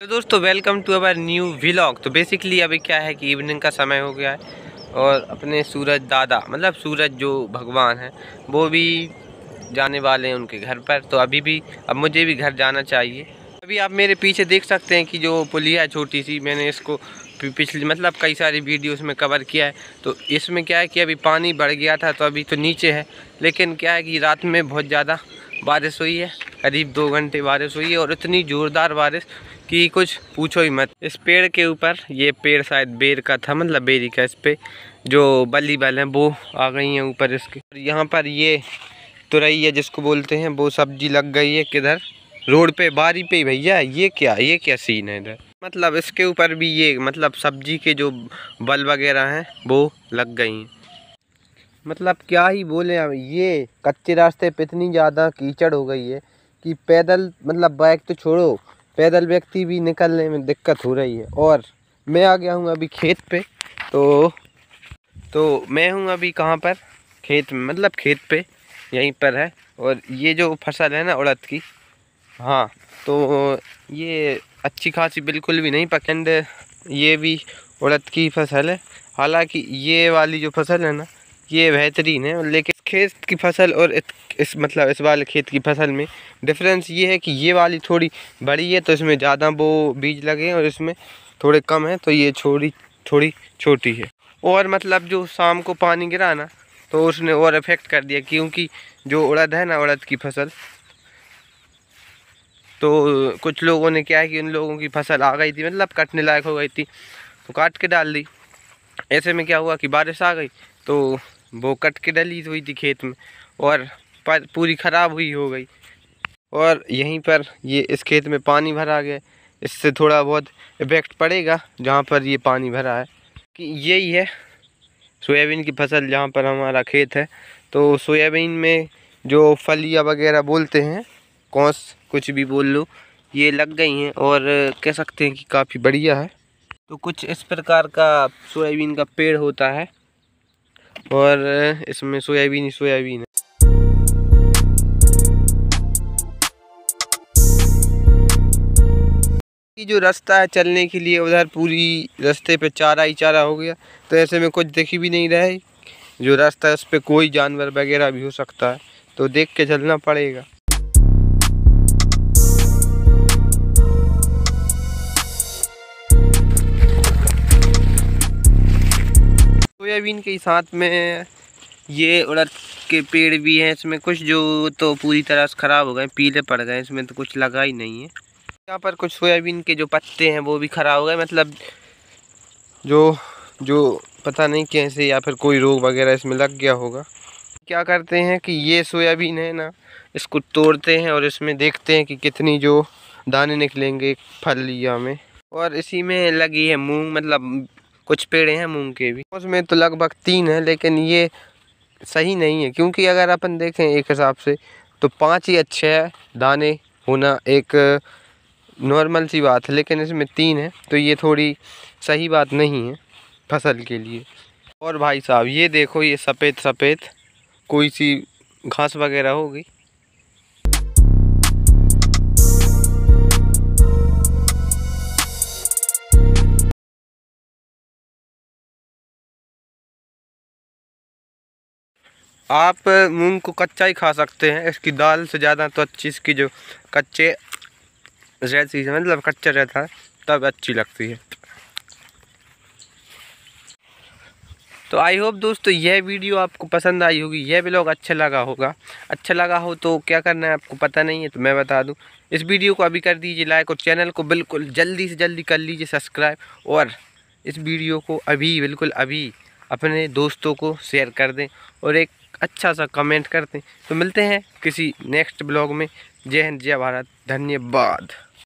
तो दोस्तों welcome to our new vlog तो बेसिकली अभी क्या है कि इवनिंग का समय हो गया है और अपने सूरज दादा मतलब सूरज जो भगवान है वो भी जाने वाले हैं उनके घर पर तो अभी भी अब मुझे भी घर जाना चाहिए अभी आप मेरे पीछे देख सकते हैं कि जो पुलिया है छोटी सी मैंने इसको पिछली मतलब कई सारी वीडियो उसमें कवर किया है तो इसमें क्या है कि अभी पानी बढ़ गया था तो अभी तो नीचे है लेकिन क्या है कि रात में बहुत ज़्यादा बारिश हुई है करीब दो घंटे बारिश हुई है और इतनी ज़ोरदार बारिश कि कुछ पूछो ही मत इस पेड़ के ऊपर ये पेड़ शायद बेर का था मतलब बेरी का इस पर जो बली बल हैं वो आ गई हैं ऊपर इसके यहाँ पर ये तुरई है जिसको बोलते हैं वो सब्जी लग गई है किधर रोड पे बारी पे भैया ये क्या ये क्या सीन है इधर मतलब इसके ऊपर भी ये मतलब सब्जी के जो बल वगैरह हैं वो लग गई हैं मतलब क्या ही बोले हम ये कच्चे रास्ते पे इतनी ज़्यादा कीचड़ हो गई है कि पैदल मतलब बाइक तो छोड़ो पैदल व्यक्ति भी निकलने में दिक्कत हो रही है और मैं आ गया हूँ अभी खेत पे तो तो मैं हूँ अभी कहाँ पर खेत में मतलब खेत पे यहीं पर है और ये जो फसल है ना उड़द की हाँ तो ये अच्छी खासी बिल्कुल भी नहीं पकंड ये भी उड़द की फसल है हालांकि ये वाली जो फसल है ना ये बेहतरीन है लेकिन खेत की फसल और इत, इस मतलब इस वाले खेत की फसल में डिफरेंस ये है कि ये वाली थोड़ी बड़ी है तो इसमें ज़्यादा वो बीज लगे और इसमें थोड़े कम है तो ये छोड़ी थोड़ी छोटी है और मतलब जो शाम को पानी गिरा ना तो उसने और इफेक्ट कर दिया क्योंकि जो उड़द है ना उड़द की फसल तो कुछ लोगों ने क्या है कि उन लोगों की फसल आ गई थी मतलब कटने लायक हो गई थी तो काट के डाल दी ऐसे में क्या हुआ कि बारिश आ गई तो वो कट के डली हुई थी खेत में और पूरी ख़राब हुई हो गई और यहीं पर ये इस खेत में पानी भरा गया इससे थोड़ा बहुत इफेक्ट पड़ेगा जहाँ पर ये पानी भरा है कि यही है सोयाबीन की फसल जहाँ पर हमारा खेत है तो सोयाबीन में जो फलियाँ वगैरह बोलते हैं कौस कुछ भी बोल लो ये लग गई हैं और कह सकते हैं कि काफ़ी बढ़िया है तो कुछ इस प्रकार का सोयाबीन का पेड़ होता है और इसमें सोयाबीन ही सोयाबीन है जो रास्ता है चलने के लिए उधर पूरी रास्ते पे चारा ही चारा हो गया तो ऐसे में कुछ देखी भी नहीं रहे जो रास्ता है उस पर कोई जानवर वगैरह भी हो सकता है तो देख के चलना पड़ेगा सोयाबीन के साथ में ये उड़द के पेड़ भी हैं इसमें कुछ जो तो पूरी तरह से ख़राब हो गए पीले पड़ गए इसमें तो कुछ लगा ही नहीं है यहाँ पर कुछ सोयाबीन के जो पत्ते हैं वो भी ख़राब हो गए मतलब जो जो पता नहीं कैसे या फिर कोई रोग वगैरह इसमें लग गया होगा क्या करते हैं कि ये सोयाबीन है ना इसको तोड़ते हैं और इसमें देखते हैं कि कितनी जो दाने निकलेंगे फल या में और इसी में लगी है मूंग मतलब कुछ पेड़ हैं मूंग के भी उसमें तो लगभग तीन है लेकिन ये सही नहीं है क्योंकि अगर अपन देखें एक हिसाब से तो पाँच ही अच्छे है दाने होना एक नॉर्मल सी बात है लेकिन इसमें तीन है तो ये थोड़ी सही बात नहीं है फसल के लिए और भाई साहब ये देखो ये सफ़ेद सफ़ेद कोई सी घास वगैरह होगी आप मूंग को कच्चा ही खा सकते हैं इसकी दाल से ज़्यादा तो अच्छी इसकी जो कच्चे रहती है मतलब कच्चा रहता है तब अच्छी लगती है तो आई होप दोस्तों यह वीडियो आपको पसंद आई होगी यह ब्लॉग अच्छा लगा होगा अच्छा लगा हो तो क्या करना है आपको पता नहीं है तो मैं बता दूं इस वीडियो को अभी कर दीजिए लाइक और चैनल को बिल्कुल जल्दी से जल्दी कर लीजिए सब्सक्राइब और इस वीडियो को अभी बिल्कुल अभी अपने दोस्तों को शेयर कर दें और एक अच्छा सा कमेंट करते तो मिलते हैं किसी नेक्स्ट ब्लॉग में जय हिंद जय भारत धन्यवाद